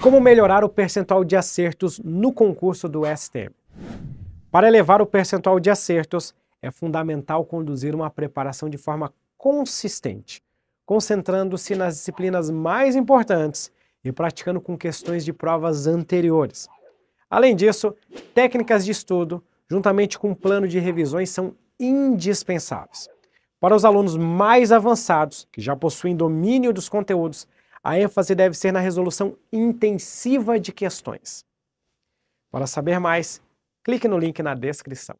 Como melhorar o percentual de acertos no concurso do STM? Para elevar o percentual de acertos, é fundamental conduzir uma preparação de forma consistente, concentrando-se nas disciplinas mais importantes e praticando com questões de provas anteriores. Além disso, técnicas de estudo, juntamente com um plano de revisões, são indispensáveis. Para os alunos mais avançados, que já possuem domínio dos conteúdos, a ênfase deve ser na resolução intensiva de questões. Para saber mais, clique no link na descrição.